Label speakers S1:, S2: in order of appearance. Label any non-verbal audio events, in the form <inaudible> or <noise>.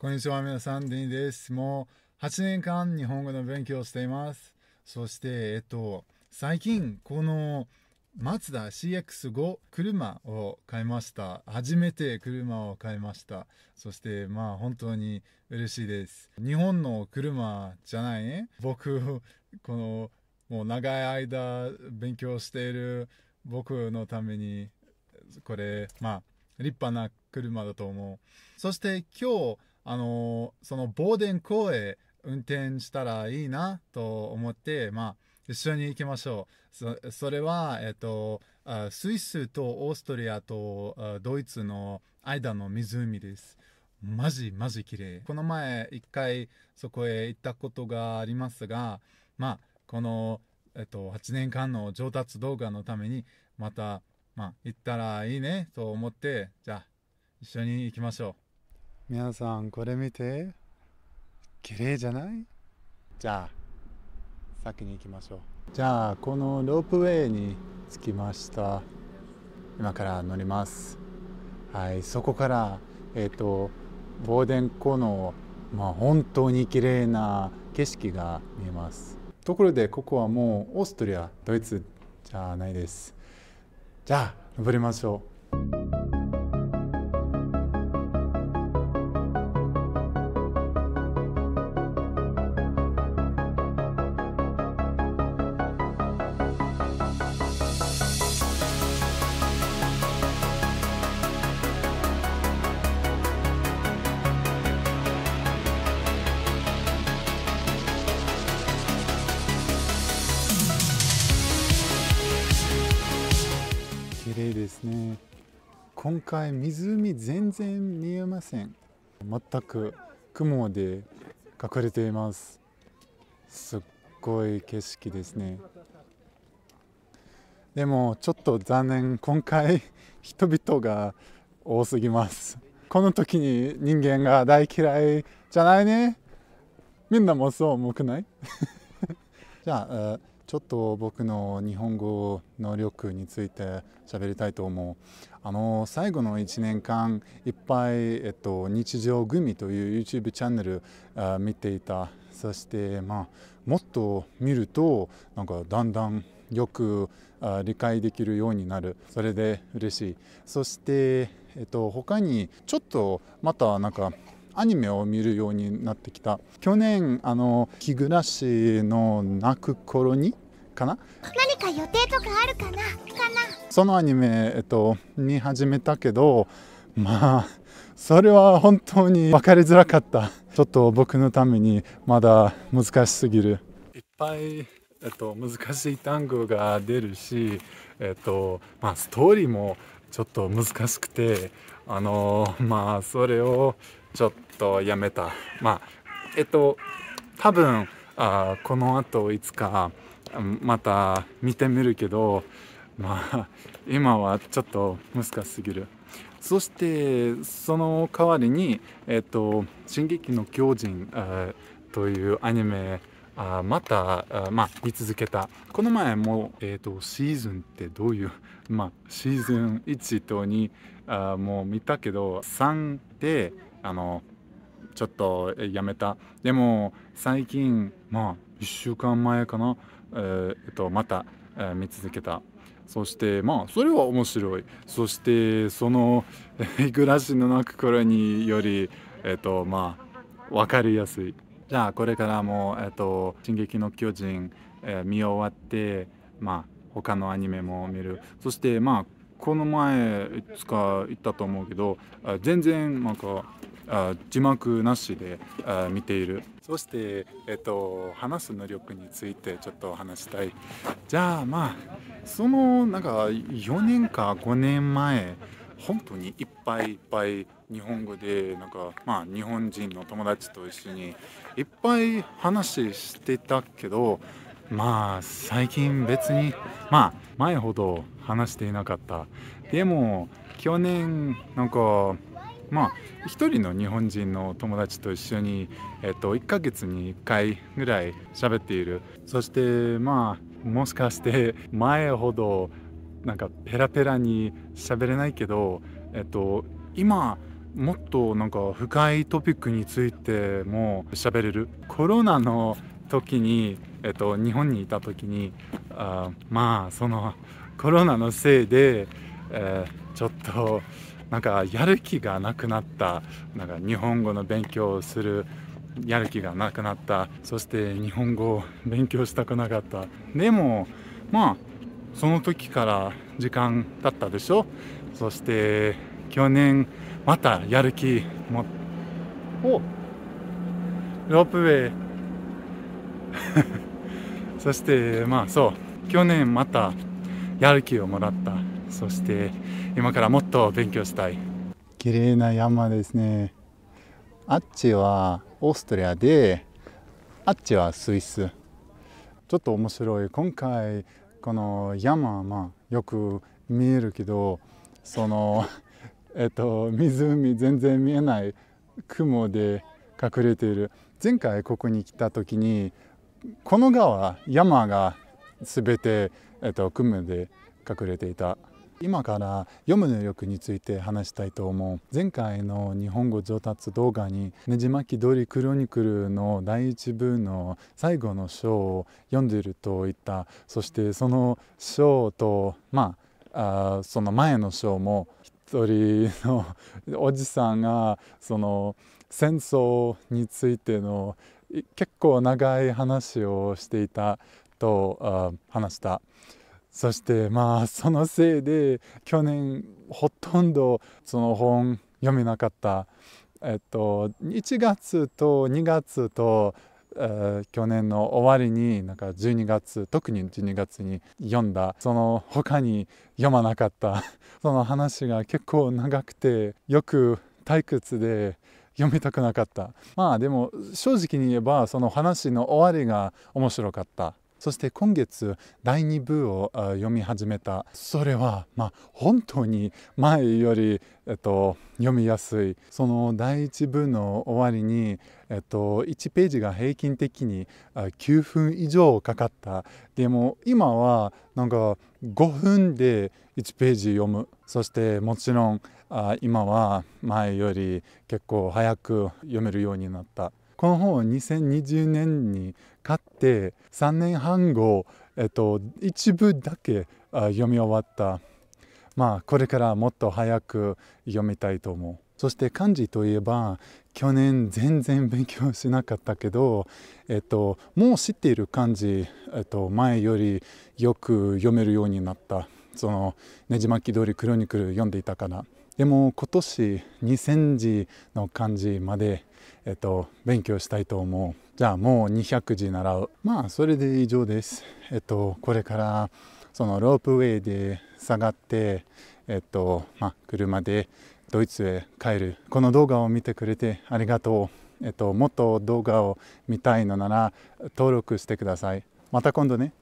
S1: こんにちは、皆さん、デニーです。もう8年間日本語の勉強をしています。そして、えっと、最近、このマツダ CX5 車を買いました。初めて車を買いました。そして、まあ本当に嬉しいです。日本の車じゃないね。僕、このもう長い間勉強している僕のために、これ、まあ立派な車だと思う。そして今日、あのそのボーデン公へ運転したらいいなと思って、まあ、一緒に行きましょう。それは、えっと、スイスとオーストリアとドイツの間の湖です。マジマジ綺麗。この前一回そこへ行ったことがありますが、まあ、この、えっと、8年間の上達動画のために、また、まあ、行ったらいいねと思って、じゃあ、一緒に行きましょう。皆さんこれ見て綺麗じゃないじゃあ先に行きましょうじゃあこのロープウェイに着きました今から乗りますはいそこからえっ、ー、とボーデン湖のまあ、本当に綺麗な景色が見えますところでここはもうオーストリアドイツじゃないですじゃあ登りましょういですね今回湖全然見えません全く雲で隠れていますすっごい景色ですねでもちょっと残念今回人々が多すぎますこの時に人間が大嫌いじゃないねみんなもそう重くない <laughs> じゃあちょっと僕の日本語能力について喋りたいと思うあの最後の1年間いっぱい、えっと、日常組という YouTube チャンネルあ見ていたそして、まあ、もっと見るとなんかだんだんよく理解できるようになるそれで嬉しいそして、えっと、他にちょっとまたなんかアニメを見るようになってきた去年あの日暮らしの泣く頃にかな何か予定とかあるかなかなそのアニメ、えっと、見始めたけどまあそれは本当に分かりづらかったちょっと僕のためにまだ難しすぎるいっぱい、えっと、難しい単語が出るし、えっとまあ、ストーリーもちょっと難しくてあのまあそれをちょっとやめたまあえっと多分あこのあといつかまた見てみるけどまあ今はちょっと難しすぎるそしてその代わりに「えっと、進撃の巨人」というアニメあまたあ、まあ、見続けたこの前も、えっと、とシーズンってどういう、まあ、シーズン1と2あもう見たけど3であのちょっとやめたでも最近まあ1週間前かな、えー、っとまた、えー、見続けたそしてまあそれは面白いそしてその <laughs> 暮らしの中からによりえっ、とまあ分かりやすいじゃあこれからもえっ、と「進撃の巨人」えー、見終わってまあ他のアニメも見るそしてまあこの前いつか行ったと思うけど全然なんか字幕なしで見ているそして、えっと、話す能力についてちょっと話したいじゃあまあそのなんか4年か5年前本当にいっぱいいっぱい日本語でなんかまあ日本人の友達と一緒にいっぱい話してたけどまあ最近別にまあ前ほど話していなかったでも去年なんかまあ一人の日本人の友達と一緒に、えっと、1ヶ月に1回ぐらい喋っているそしてまあもしかして前ほどなんかペラペラに喋れないけど、えっと、今もっとなんか深いトピックについても喋れるコロナの時にえっと、日本にいた時にあまあそのコロナのせいで、えー、ちょっとなんかやる気がなくなったなんか日本語の勉強をするやる気がなくなったそして日本語を勉強したくなかったでもまあその時から時間だったでしょそして去年またやる気もおロープウェイそしてまあそう去年またやる気をもらったそして今からもっと勉強したい綺麗な山ですねあっちはオーストリアであっちはスイスちょっと面白い今回この山まあよく見えるけどその <laughs> えっと湖全然見えない雲で隠れている前回ここに来た時にこの川山が全て、えっと、雲で隠れていた今から読む能力について話したいと思う前回の日本語上達動画に「ねじまき通りクロニクル」の第一部の最後の章を読んでいると言ったそしてその章とまあその前の章も一人のおじさんがその戦争についての結構長い話をしていたと話したそしてまあそのせいで去年ほとんどその本読めなかったえっと1月と2月と、えー、去年の終わりになんか12月特に12月に読んだその他に読まなかったその話が結構長くてよく退屈で読みたくなかったまあでも正直に言えばその話の終わりが面白かったそして今月第2部を読み始めたそれはまあ本当に前より、えっと、読みやすいその第1部の終わりに、えっと、1ページが平均的に9分以上かかったでも今はなんか5分で1ページ読むそしてもちろんあ今は前より結構早く読めるようになったこの本を2020年に買って3年半後、えっと、一部だけ読み終わったまあこれからもっと早く読みたいと思うそして漢字といえば去年全然勉強しなかったけど、えっと、もう知っている漢字、えっと、前よりよく読めるようになったその「ねじ巻き通りクロニクル」読んでいたから。でも今年2000字の漢字まで、えっと、勉強したいと思うじゃあもう200字習うまあそれで以上ですえっとこれからそのロープウェイで下がってえっとまあ車でドイツへ帰るこの動画を見てくれてありがとうえっともっと動画を見たいのなら登録してくださいまた今度ね